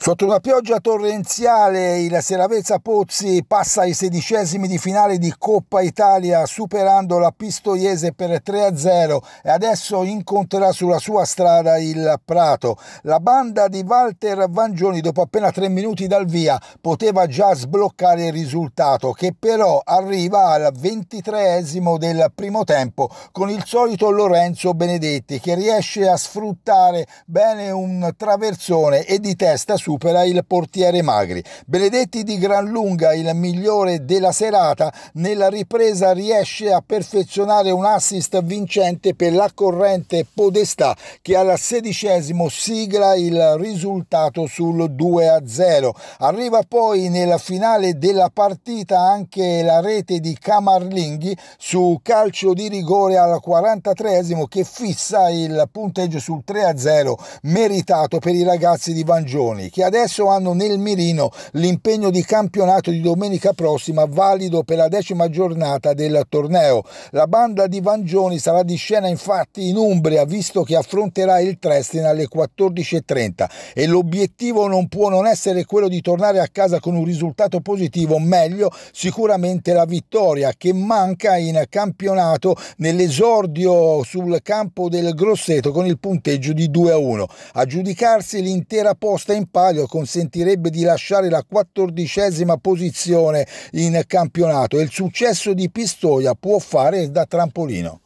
Sotto una pioggia torrenziale il Seravezza Pozzi passa ai sedicesimi di finale di Coppa Italia superando la Pistoiese per 3-0 e adesso incontrerà sulla sua strada il Prato. La banda di Walter Vangioni dopo appena tre minuti dal via poteva già sbloccare il risultato che però arriva al ventitreesimo del primo tempo con il solito Lorenzo Benedetti che riesce a sfruttare bene un traversone e di testa su supera il portiere Magri. Benedetti di gran lunga il migliore della serata, nella ripresa riesce a perfezionare un assist vincente per la corrente Podestà che al sedicesimo sigla il risultato sul 2-0. Arriva poi nella finale della partita anche la rete di Camarlinghi su calcio di rigore al 43 che fissa il punteggio sul 3-0 meritato per i ragazzi di Vangioni che adesso hanno nel mirino l'impegno di campionato di domenica prossima valido per la decima giornata del torneo. La banda di Vangioni sarà di scena infatti in Umbria visto che affronterà il Trestina alle 14.30 e l'obiettivo non può non essere quello di tornare a casa con un risultato positivo, meglio sicuramente la vittoria che manca in campionato nell'esordio sul campo del Grosseto con il punteggio di 2 a 1. A giudicarsi l'intera posta in pari palio consentirebbe di lasciare la quattordicesima posizione in campionato e il successo di Pistoia può fare da trampolino.